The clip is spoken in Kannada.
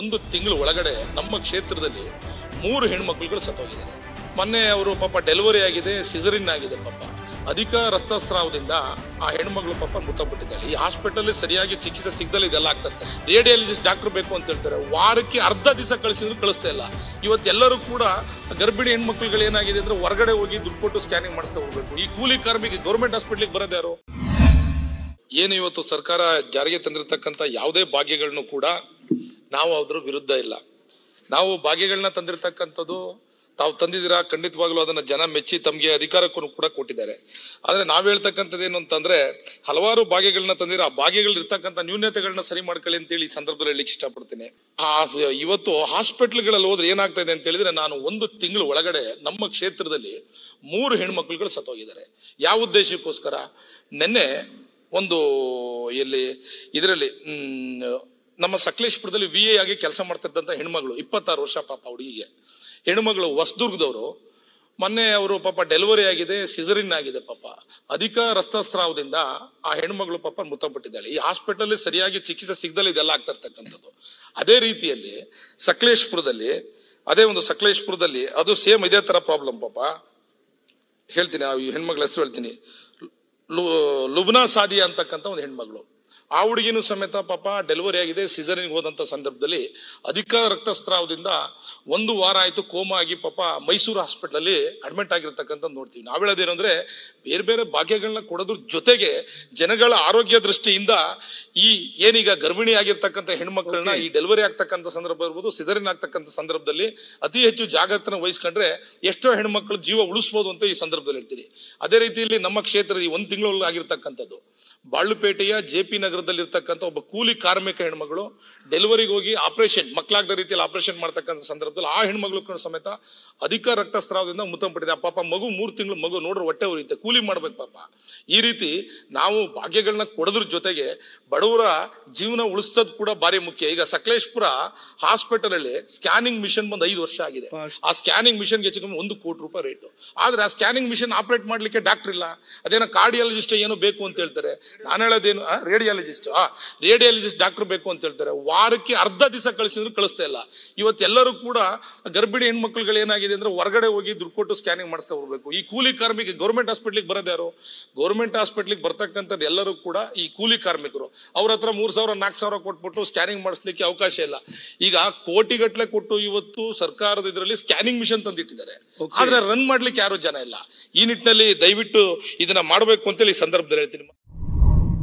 ಒಂದು ತಿಂಗಳು ಒಳಗಡೆ ನಮ್ಮ ಕ್ಷೇತ್ರದಲ್ಲಿ ಮೂರು ಹೆಣ್ಮಕ್ಳುಗಳು ಸತ್ತೋಗಿದ್ದಾರೆ ಮೊನ್ನೆ ಅವರು ಪಾಪ ಡೆಲಿವರಿ ಆಗಿದೆ ಸಿಸರಿನ್ ಆಗಿದೆ ಪಾಪ ಅಧಿಕ ರಕ್ತಸ್ರಾವದಿಂದ ಆ ಹೆಣ್ಮಗಳು ಪಾಪ ಮೃತಪಟ್ಟಿದ್ದಾಳೆ ಈ ಹಾಸ್ಪಿಟಲ್ ಸರಿಯಾಗಿ ಚಿಕಿತ್ಸೆ ಸಿಗದಲ್ಲಿ ಇದೆಲ್ಲ ಆಗ್ತದೆ ರೇಡಿಯಾಲಜಿಸ್ಟ್ ಡಾಕ್ಟರ್ ಬೇಕು ಅಂತ ಹೇಳ್ತಾರೆ ವಾರಕ್ಕೆ ಅರ್ಧ ದಿವಸ ಕಳಿಸಿದ್ರು ಕಳಿಸ್ತಾ ಇಲ್ಲ ಇವತ್ತೆಲ್ಲರೂ ಕೂಡ ಗರ್ಭಿಣಿ ಹೆಣ್ಮಕ್ಳುಗಳು ಏನಾಗಿದೆ ಅಂದ್ರೆ ಹೊರಗಡೆ ಹೋಗಿ ದುಡ್ಡು ಕೊಟ್ಟು ಸ್ಕ್ಯಾನಿಂಗ್ ಮಾಡಿಸ್ಕೊಂಡು ಹೋಗ್ಬೇಕು ಈ ಕೂಲಿ ಕಾರ್ಮಿಕ ಗೌರ್ಮೆಂಟ್ ಹಾಸ್ಪಿಟ್ಲಿಗೆ ಬರೋದ್ಯಾರು ಏನು ಇವತ್ತು ಸರ್ಕಾರ ಜಾರಿಗೆ ತಂದಿರತಕ್ಕಂತ ಯಾವುದೇ ಭಾಗ್ಯಗಳನ್ನು ಕೂಡ ನಾವು ಅದ್ರ ವಿರುದ್ಧ ಇಲ್ಲ ನಾವು ಭಾಗ್ಯಗಳನ್ನ ತಂದಿರತಕ್ಕಂಥದ್ದು ತಾವು ತಂದಿದ್ದೀರಾ ಖಂಡಿತವಾಗ್ಲೂ ಅದನ್ನ ಜನ ಮೆಚ್ಚಿ ತಮಗೆ ಅಧಿಕಾರಕ್ಕೂ ಕೂಡ ಕೊಟ್ಟಿದ್ದಾರೆ ಆದ್ರೆ ನಾವ್ ಹೇಳ್ತಕ್ಕಂಥದ್ದು ಏನು ಅಂತಂದ್ರೆ ಹಲವಾರು ಭಾಗ್ಯಗಳನ್ನ ತಂದಿರ ಆ ಭಾಗ್ಯಗಳು ನ್ಯೂನತೆಗಳನ್ನ ಸರಿ ಮಾಡ್ಕೊಳ್ಳಿ ಅಂತೇಳಿ ಈ ಸಂದರ್ಭದಲ್ಲಿ ಹೇಳಿಕ್ಕೆ ಇಷ್ಟಪಡ್ತೀನಿ ಆ ಇವತ್ತು ಹಾಸ್ಪಿಟ್ಲ್ಗಳಲ್ಲಿ ಹೋದ್ರೆ ಏನಾಗ್ತಾ ಇದೆ ಅಂತ ಹೇಳಿದ್ರೆ ನಾನು ಒಂದು ತಿಂಗಳು ಒಳಗಡೆ ನಮ್ಮ ಕ್ಷೇತ್ರದಲ್ಲಿ ಮೂರು ಹೆಣ್ಮಕ್ಳುಗಳು ಸತ್ತೋಗಿದ್ದಾರೆ ಯಾವ ಉದ್ದೇಶಕ್ಕೋಸ್ಕರ ನಿನ್ನೆ ಒಂದು ಇಲ್ಲಿ ಇದರಲ್ಲಿ ನಮ್ಮ ಸಕಲೇಶ್ಪುರದಲ್ಲಿ ವಿ ಎ ಆಗಿ ಕೆಲಸ ಮಾಡ್ತಿದ್ದಂತ ಹೆಣ್ಮಗಳು ಇಪ್ಪತ್ತಾರು ವರ್ಷ ಪಾಪ ಹುಡುಗಿಗೆ ಹೆಣ್ಮಗಳು ಹೊಸದುರ್ಗದವರು ಮೊನ್ನೆ ಅವರು ಪಾಪ ಡೆಲಿವರಿ ಆಗಿದೆ ಸಿಸರಿನ್ ಆಗಿದೆ ಪಾಪ ಅಧಿಕ ರಕ್ತಸ್ರಾವದಿಂದ ಆ ಹೆಣ್ಮಗಳು ಪಾಪ ಮೃತಪಟ್ಟಿದ್ದಾಳೆ ಈ ಹಾಸ್ಪಿಟಲ್ ಸರಿಯಾಗಿ ಚಿಕಿತ್ಸೆ ಸಿಗದಲ್ಲಿ ಇದೆಲ್ಲ ಆಗ್ತಾ ಇರ್ತಕ್ಕಂಥದ್ದು ಅದೇ ರೀತಿಯಲ್ಲಿ ಸಕಲೇಶ್ಪುರದಲ್ಲಿ ಅದೇ ಒಂದು ಸಕಲೇಶ್ಪುರದಲ್ಲಿ ಅದು ಸೇಮ್ ಇದೇ ತರ ಪ್ರಾಬ್ಲಮ್ ಪಾಪ ಹೇಳ್ತೀನಿ ಆ ಹೆಣ್ಮಗಳ ಹೆಸರು ಹೇಳ್ತೀನಿ ಲುಬ್ನಾ ಸಾದಿ ಅಂತಕ್ಕಂಥ ಒಂದು ಹೆಣ್ಮಗಳು ಆ ಹುಡುಗಿನೂ ಸಮೇತ ಪಾಪ ಡೆಲಿವರಿ ಆಗಿದೆ ಸಿಸರಿನಿಗೆ ಹೋದಂತ ಸಂದರ್ಭದಲ್ಲಿ ಅಧಿಕ ರಕ್ತಸ್ರಾವದಿಂದ ಒಂದು ವಾರ ಆಯಿತು ಕೋಮ ಆಗಿ ಪಾಪ ಮೈಸೂರು ಅಲ್ಲಿ ಅಡ್ಮಿಟ್ ಆಗಿರ್ತಕ್ಕಂಥ ನೋಡ್ತೀವಿ ನಾವು ಹೇಳೋದೇನಂದ್ರೆ ಬೇರೆ ಬೇರೆ ಭಾಗ್ಯಗಳನ್ನ ಕೊಡೋದ್ರ ಜೊತೆಗೆ ಜನಗಳ ಆರೋಗ್ಯ ದೃಷ್ಟಿಯಿಂದ ಈ ಏನೀಗ ಗರ್ಭಿಣಿ ಆಗಿರ್ತಕ್ಕಂಥ ಹೆಣ್ಮಕ್ಳನ್ನ ಈ ಡೆಲಿವರಿ ಆಗ್ತಕ್ಕಂಥ ಸಂದರ್ಭ ಇರ್ಬೋದು ಸಿಸರಿನ್ ಆಗ್ತಕ್ಕಂಥ ಸಂದರ್ಭದಲ್ಲಿ ಅತಿ ಹೆಚ್ಚು ಜಾಗೃತನ ವಹಿಸ್ಕೊಂಡ್ರೆ ಎಷ್ಟೋ ಹೆಣ್ಮಕ್ಳು ಜೀವ ಉಳಿಸ್ಬೋದು ಅಂತ ಈ ಸಂದರ್ಭದಲ್ಲಿ ಹೇಳ್ತೀರಿ ಅದೇ ರೀತಿಯಲ್ಲಿ ನಮ್ಮ ಕ್ಷೇತ್ರದ ಈ ಒಂದು ತಿಂಗಳಲ್ಲಿ ಆಗಿರ್ತಕ್ಕಂಥದ್ದು ಬಾಳುಪೇಟೆಯ ಜೆ ಪಿ ಇರ್ತಕ್ಕಂಥ ಒಬ್ಬ ಕೂಲಿ ಕಾರ್ಮಿಕ ಹೆಣ್ಮಗಳು ಡೆಲಿವರಿಗೆ ಹೋಗಿ ಆಪರೇಷನ್ ಮಕ್ಕಳಾಗದ ರೀತಿಯಲ್ಲಿ ಆಪರೇಷನ್ ಮಾಡ್ತಕ್ಕಂಥ ಸಂದರ್ಭದಲ್ಲಿ ಆ ಹೆಣ್ಮಗಳು ಸಮೇತ ಅಧಿಕ ರಕ್ತಸ್ರಾವದಿಂದ ಮೃತಪಟ್ಟಿದೆ ಪಾಪ ಮಗು ಮೂರು ತಿಂಗಳು ಮಗು ನೋಡ್ರೆ ಹೊಟ್ಟೆ ಉರಿಯುತ್ತೆ ಕೂಲಿ ಮಾಡ್ಬೇಕು ಪಾಪ ಈ ರೀತಿ ನಾವು ಭಾಗ್ಯಗಳನ್ನ ಕೊಡೋದ್ರ ಜೊತೆಗೆ ಬಡವರ ಜೀವನ ಉಳಿಸೋದು ಕೂಡ ಭಾರಿ ಮುಖ್ಯ ಈಗ ಸಕಲೇಶ್ಪುರ ಹಾಸ್ಪಿಟಲ್ ಅಲ್ಲಿ ಸ್ಕ್ಯಾನಿಂಗ್ ಮಿಷನ್ ಬಂದು ಐದು ವರ್ಷ ಆಗಿದೆ ಆ ಸ್ಕ್ಯಾನಿಂಗ್ ಮಿಷನ್ಗೆ ಹೆಚ್ಚು ಒಂದು ಕೋಟಿ ರೂಪಾಯಿ ರೇಟು ಆದ್ರೆ ಆ ಸ್ಕ್ಯಾನಿಂಗ್ ಮಿಷನ್ ಆಪರೇಟ್ ಮಾಡ್ಲಿಕ್ಕೆ ಡಾಕ್ಟರ್ ಇಲ್ಲ ಅದೇನೋ ಕಾರ್ಡಿಯಾಲಜಿಸ್ಟ್ ಏನೋ ಬೇಕು ಅಂತ ಹೇಳ್ತಾರೆ ನಾನು ಹೇಳೋದೇನು ರೇಡಿಯಾಲಜಿಸ್ಟ್ ಆ ರೇಡಿಯಾಲಜಿಸ್ಟ್ ಡಾಕ್ಟರ್ ಬೇಕು ಅಂತ ಹೇಳ್ತಾರೆ ವಾರಕ್ಕೆ ಅರ್ಧ ದಿವಸ ಕಳಿಸಿದ್ರು ಕಳಿಸ್ತಾ ಇಲ್ಲ ಇವತ್ತೆಲ್ಲರೂ ಕೂಡ ಗರ್ಭಿಣಿ ಹೆಣ್ಮಕ್ಳುಗಳು ಏನಾಗಿದೆ ಅಂದ್ರೆ ಹೊರಗಡೆ ಹೋಗಿ ದುಡ್ಡು ಕೊಟ್ಟು ಸ್ಕ್ಯಾನಿಂಗ್ ಬರಬೇಕು ಈ ಕೂಲಿ ಕಾರ್ಮಿಕ ಗೌರ್ಮೆಂಟ್ ಹಾಸ್ಪಿಟ್ಲಿಗೆ ಬರೋದ್ಯಾರು ಗೌರ್ಮೆಂಟ್ ಹಾಸ್ಪಿಟ್ಲಿಗೆ ಬರ್ತಕ್ಕಂಥದ್ದು ಎಲ್ಲರೂ ಕೂಡ ಈ ಕೂಲಿ ಕಾರ್ಮಿಕರು ಅವ್ರ ಹತ್ರ ಮೂರ್ ಸಾವಿರ ನಾಲ್ಕು ಸಾವಿರ ಕೊಟ್ಬಿಟ್ಟು ಸ್ಕ್ಯಾನಿಂಗ್ ಮಾಡಿಸ್ಲಿಕ್ಕೆ ಅವಕಾಶ ಇಲ್ಲ ಈಗ ಕೋಟಿಗಟ್ಟಲೆ ಕೊಟ್ಟು ಇವತ್ತು ಸರ್ಕಾರದ ಇದರಲ್ಲಿ ಸ್ಕ್ಯಾನಿಂಗ್ ಮಿಷನ್ ತಂದಿಟ್ಟಿದ್ದಾರೆ ಆದ್ರೆ ರನ್ ಮಾಡ್ಲಿಕ್ಕೆ ಯಾರು ಜನ ಇಲ್ಲ ಈ ನಿಟ್ಟಿನಲ್ಲಿ ದಯವಿಟ್ಟು ಇದನ್ನ ಮಾಡಬೇಕು ಅಂತೇಳಿ ಈ ಸಂದರ್ಭದಲ್ಲಿ ಹೇಳ್ತೀನಿ